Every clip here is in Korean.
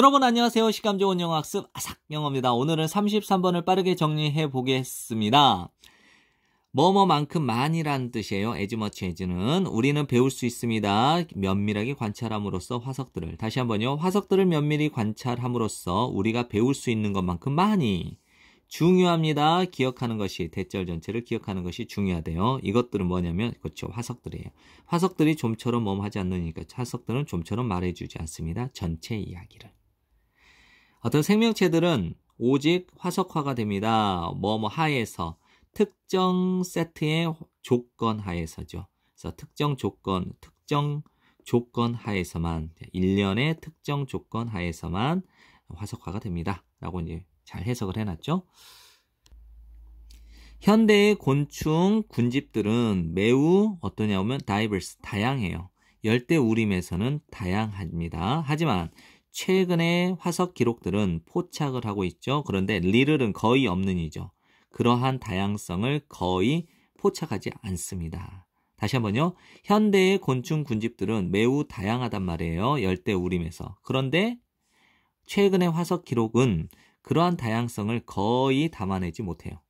여러분 안녕하세요. 시감 좋은 영어 학습 아삭 영어입니다. 오늘은 33번을 빠르게 정리해 보겠습니다. 뭐뭐만큼 많이란 뜻이에요. as much as는 우리는 배울 수 있습니다. 면밀하게 관찰함으로써 화석들을 다시 한번요. 화석들을 면밀히 관찰함으로써 우리가 배울 수 있는 것만큼 많이 중요합니다. 기억하는 것이 대절 전체를 기억하는 것이 중요하대요. 이것들은 뭐냐면 그렇죠. 화석들이에요. 화석들이 좀처럼 멈하지 않으니까 화석들은 좀처럼 말해주지 않습니다. 전체 이야기를. 어떤 생명체들은 오직 화석화가 됩니다. 뭐뭐 뭐 하에서 특정 세트의 조건 하에서죠. 그래서 특정 조건, 특정 조건 하에서만 일련의 특정 조건 하에서만 화석화가 됩니다. 라고 이제 잘 해석을 해놨죠. 현대의 곤충 군집들은 매우 어떠냐면 하 다이버스 다양해요. 열대 우림에서는 다양합니다. 하지만 최근의 화석 기록들은 포착을 하고 있죠. 그런데 리를은 거의 없는 이죠. 그러한 다양성을 거의 포착하지 않습니다. 다시 한번요. 현대의 곤충 군집들은 매우 다양하단 말이에요. 열대 우림에서. 그런데 최근의 화석 기록은 그러한 다양성을 거의 담아내지 못해요.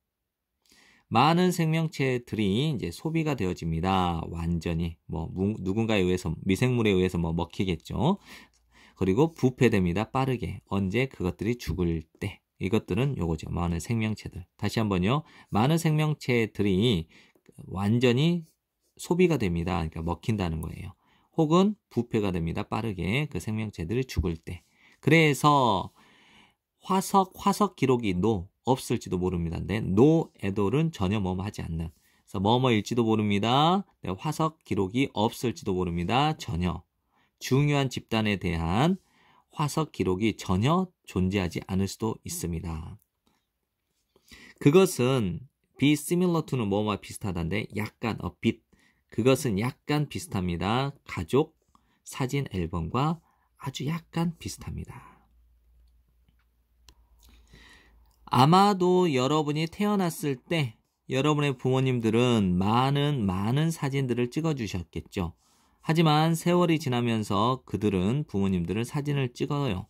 많은 생명체들이 이제 소비가 되어집니다. 완전히 뭐 누군가에 의해서 미생물에 의해서 뭐 먹히겠죠. 그리고 부패됩니다. 빠르게. 언제 그것들이 죽을 때. 이것들은 요거죠. 많은 생명체들. 다시 한번요. 많은 생명체들이 완전히 소비가 됩니다. 그러니까 먹힌다는 거예요. 혹은 부패가 됩니다. 빠르게 그 생명체들이 죽을 때. 그래서 화석 화석 기록이 노 없을지도 모릅니다. 근데 노 애돌은 전혀 뭐뭐하지 않는. 그래서 뭐뭐일지도 모릅니다. 네, 화석 기록이 없을지도 모릅니다. 전혀. 중요한 집단에 대한 화석 기록이 전혀 존재하지 않을 수도 있습니다. 그것은 be similar to는 뭐와 비슷하다인데 약간 a bit 그것은 약간 비슷합니다. 가족 사진 앨범과 아주 약간 비슷합니다. 아마도 여러분이 태어났을 때 여러분의 부모님들은 많은 많은 사진들을 찍어 주셨겠죠. 하지만 세월이 지나면서 그들은 부모님들을 사진을 찍어요.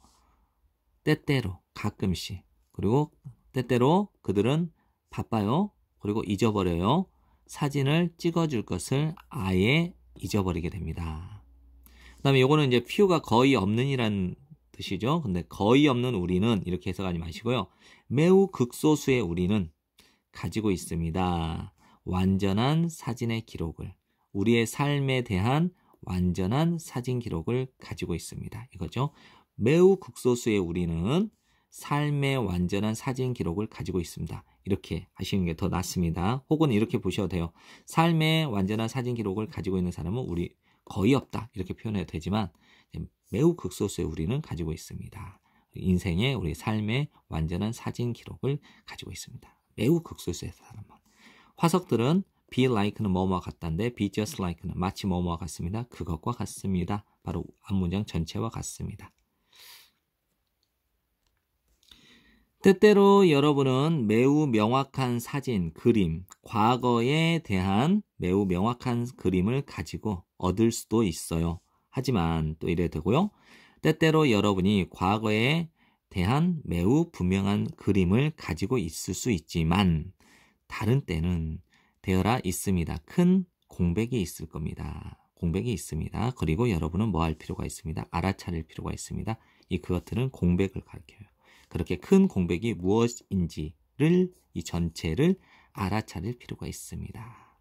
때때로 가끔씩 그리고 때때로 그들은 바빠요. 그리고 잊어버려요. 사진을 찍어줄 것을 아예 잊어버리게 됩니다. 그 다음에 요거는 이제 퓨가 거의 없는 이란 뜻이죠. 근데 거의 없는 우리는 이렇게 해석하지 마시고요. 매우 극소수의 우리는 가지고 있습니다. 완전한 사진의 기록을 우리의 삶에 대한 완전한 사진 기록을 가지고 있습니다. 이거죠. 매우 극소수의 우리는 삶의 완전한 사진 기록을 가지고 있습니다. 이렇게 하시는 게 더 낫습니다. 혹은 이렇게 보셔도 돼요. 삶의 완전한 사진 기록을 가지고 있는 사람은 우리 거의 없다. 이렇게 표현해도 되지만 매우 극소수의 우리는 가지고 있습니다. 인생의 우리 삶의 완전한 사진 기록을 가지고 있습니다. 매우 극소수의 사람은 화석들은 be like는 뭐뭐와 같다인데 be just like는 마치 뭐뭐와 같습니다. 그것과 같습니다. 바로 앞문장 전체와 같습니다. 때때로 여러분은 매우 명확한 사진, 그림, 과거에 대한 매우 명확한 그림을 가지고 얻을 수도 있어요. 하지만 또 이래 되고요. 때때로 여러분이 과거에 대한 매우 분명한 그림을 가지고 있을 수 있지만 다른 때는 되어라 있습니다. 큰 공백이 있을 겁니다. 공백이 있습니다. 그리고 여러분은 뭐 할 필요가 있습니다. 알아차릴 필요가 있습니다. 이 그것들은 공백을 가르켜요 그렇게 큰 공백이 무엇인지를 이 전체를 알아차릴 필요가 있습니다.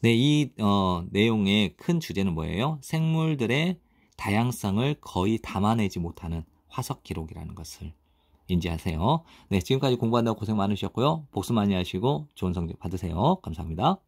네, 이 어, 내용의 큰 주제는 뭐예요? 생물들의 다양성을 거의 담아내지 못하는 화석 기록이라는 것을 인지하세요. 네, 지금까지 공부한다고 고생 많으셨고요. 복수 많이 하시고 좋은 성적 받으세요. 감사합니다.